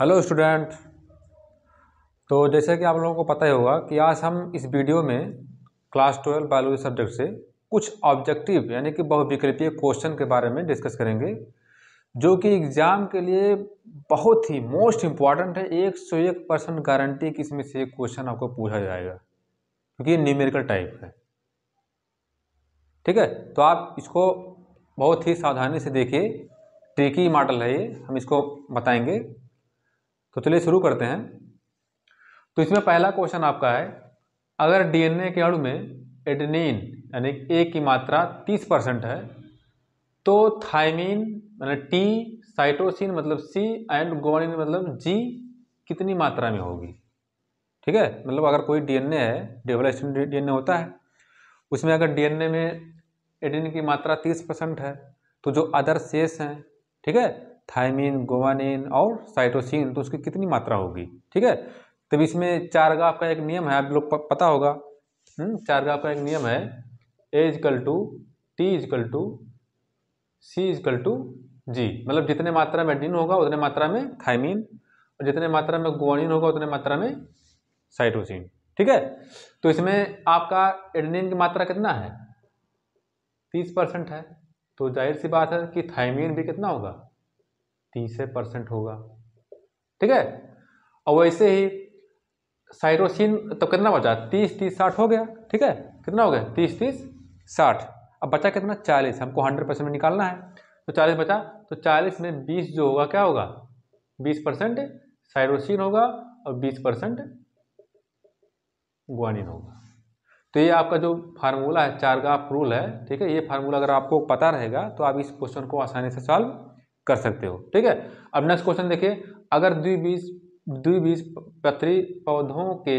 hello student तो जैसे कि आप लोगों को पता ही होगा कि आज हम इस वीडियो में क्लास ट्वेल्व बायोलॉजी सब्जेक्ट से कुछ ऑब्जेक्टिव यानी कि बहुविकल्पीय क्वेश्चन के बारे में डिस्कस करेंगे जो कि एग्ज़ाम के लिए बहुत ही मोस्ट इम्पॉर्टेंट है एक सौ एक परसेंट गारंटी कि इसमें से एक क्वेश्चन आपको पूछा जाएगा क्योंकि ये न्यूमेरिकल टाइप है ठीक है तो आप इसको बहुत ही सावधानी से देखिए ट्रिकी मॉडल है ये हम इसको बताएंगे तो चलिए शुरू करते हैं तो इसमें पहला क्वेश्चन आपका है अगर डीएनए के अणु में एडनिन यानी ए की मात्रा 30 परसेंट है तो थाइमिन यानी टी साइटोसिन मतलब सी एंड गोनिन मतलब जी कितनी मात्रा में होगी ठीक है मतलब अगर कोई डीएनए है डबल डीएनए होता है उसमें अगर डीएनए में एडेनिन की मात्रा 30 परसेंट है तो जो अदर शेष हैं ठीक है थायमिन गोवानिन और साइटोसिन तो उसकी कितनी मात्रा होगी ठीक है तब इसमें चार का एक नियम है आप लोग पता होगा हम्म, चार का एक नियम है A equal to T equal to C equal to G मतलब जितने मात्रा में एडिन होगा उतने मात्रा में थायमिन और जितने मात्रा में गोवानिन होगा उतने मात्रा में साइटोसिन ठीक है तो इसमें आपका एडनिन की मात्रा कितना है तीस परसेंट है तो जाहिर सी बात है कि थायमिन भी कितना होगा तीसरे परसेंट होगा ठीक है और वैसे ही साइरोसिन तो कितना बचा तीस तीस साठ हो गया ठीक है कितना हो गया तीस तीस साठ अब बचा कितना चालीस हमको हंड्रेड परसेंट में निकालना है तो चालीस बचा तो चालीस में बीस जो होगा क्या होगा बीस परसेंट साइरोसिन होगा और बीस परसेंट ग्वानिन होगा तो ये आपका जो फार्मूला है चार का रूल है ठीक है ये फार्मूला अगर आपको पता रहेगा तो आप इस क्वेश्चन को आसानी से सॉल्व कर सकते हो ठीक है अब नेक्स्ट क्वेश्चन देखिए अगर द्विबीज द्विबीज पत्री पौधों के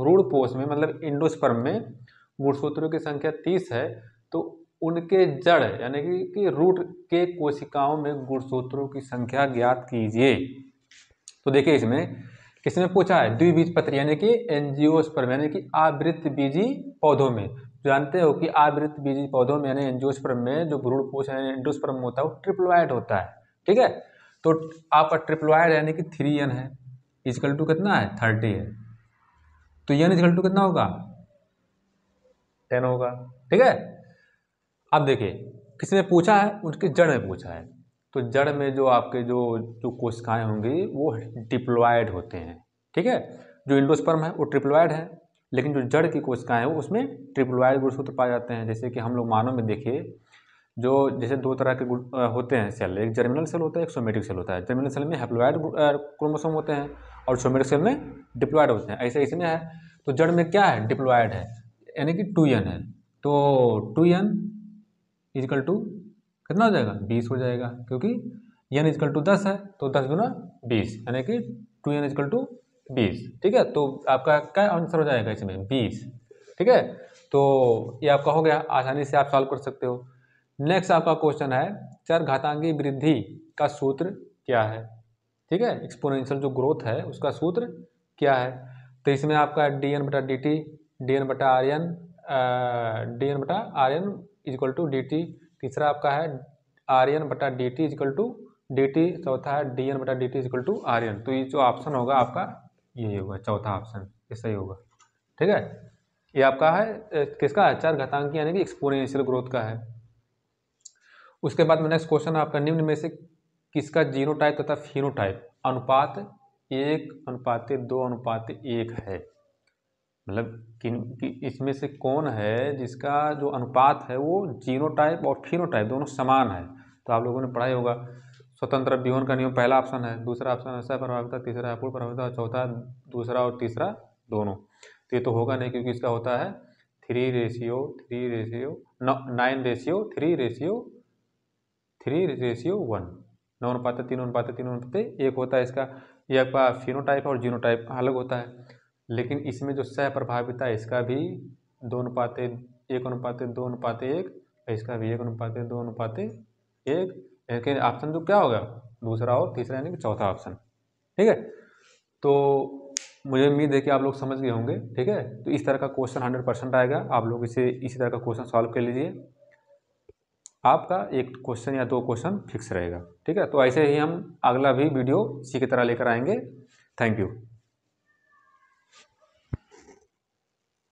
भ्रूण पोष में मतलब इंडोस्पर्म में गुणसूत्रों की संख्या तीस है तो उनके जड़ यानी कि, कि रूट के कोशिकाओं में गुणसूत्रों की संख्या ज्ञात कीजिए तो देखिए इसमें किसने पूछा है द्विबीज पत्र यानी कि एनजीओस्पर्म यानी कि आवृत बीजी पौधों में जानते हो कि आवृत बीजी पौधों में यानी एनजीओस्पर्म में जो भ्रूण पोष इंडोस्पर्म एंडोस्पर्म होता है वो ट्रिपलवाइट होता है ठीक है तो आपका ट्रिप्लॉयड यानी कि थ्री एन है इजकल टू कितना है थर्टी है तो एन इजकल टू कितना होगा टेन होगा ठीक है अब देखिए किसने पूछा है उनकी जड़ में पूछा है तो जड़ में जो आपके जो जो कोशिकाएं होंगी वो डिप्लॉयड होते हैं ठीक है जो इंडोस्पर्म है वो ट्रिप्लॉयड है लेकिन जो जड़ की कोशिकाएं हैं उसमें ट्रिप्लॉयड गुणसूत्र तो पाए जाते हैं जैसे कि हम लोग मानव में देखिए जो जैसे दो तरह के होते हैं सेल एक जर्मिनल सेल होता है एक सोमेटिक सेल होता है जर्मिनल सेल में हेप्लोइड क्रोमोसोम होते हैं और सोमेटिक सेल में डिप्लॉयड होते हैं ऐसे इसमें है तो जड़ में क्या है डिप्लॉयड है यानी कि टू एन है तो टू एन इजकल टू कितना हो जाएगा बीस हो जाएगा क्योंकि एन इजकल टू दस है तो दस गुना बीस यानी कि टू एन इजकल टू बीस ठीक है तो आपका क्या आंसर हो जाएगा इसमें बीस ठीक है तो ये आपका हो गया आसानी से आप सॉल्व कर सकते हो नेक्स्ट आपका क्वेश्चन है चर घातांगी वृद्धि का सूत्र क्या है ठीक है एक्सपोनेंशियल जो ग्रोथ है उसका सूत्र क्या है तो इसमें आपका डी एन बटा डी टी डी एन बटा आर एन डी एन बटा R N equal to D T तीसरा आपका है आर एन बटा D T equal to D T चौथा है डी एन बटा D T equal to R N तो ये जो ऑप्शन होगा आपका यही होगा चौथा ऑप्शन ये सही होगा ठीक है ये आपका है किसका है चार घातांक यानी कि एक्सपोनेंशियल ग्रोथ का है उसके बाद में नेक्स्ट क्वेश्चन आपका निम्न में से किसका जीरो टाइप तथा फिनो टाइप अनुपात एक अनुपात दो अनुपात एक है मतलब किन कि इसमें से कौन है जिसका जो अनुपात है वो जीरो टाइप और फिनो टाइप दोनों समान है तो आप लोगों ने पढ़ाई होगा स्वतंत्र बिहोन का नियम पहला ऑप्शन है दूसरा ऑप्शन है प्रभावित प्रभाविता तीसरा अपूर्ण प्रभाविता चौथा दूसरा और तीसरा दोनों तो ये तो होगा नहीं क्योंकि इसका होता है three ratio three ratio nine ratio three ratio three ratio one नौ अनुपात तीन अनुपात तीन अनुपात एक होता है इसका यह आपका फिनोटाइप और जीनोटाइप अलग होता है लेकिन इसमें जो सह प्रभाविता है इसका भी दो अनुपात एक अनुपात दो अनुपात एक इसका भी एक अनुपात दो अनुपात एक लेकिन ऑप्शन जो क्या होगा दूसरा और तीसरा यानी कि चौथा ऑप्शन ठीक है तो मुझे उम्मीद है कि आप लोग समझ गए होंगे ठीक है तो इस तरह का क्वेश्चन हंड्रेड परसेंट आएगा आप लोग इसे इसी तरह का क्वेश्चन सॉल्व कर लीजिए आपका एक क्वेश्चन या दो क्वेश्चन फिक्स रहेगा ठीक है तो ऐसे ही हम अगला भी वीडियो इसी की तरह लेकर आएंगे थैंक यू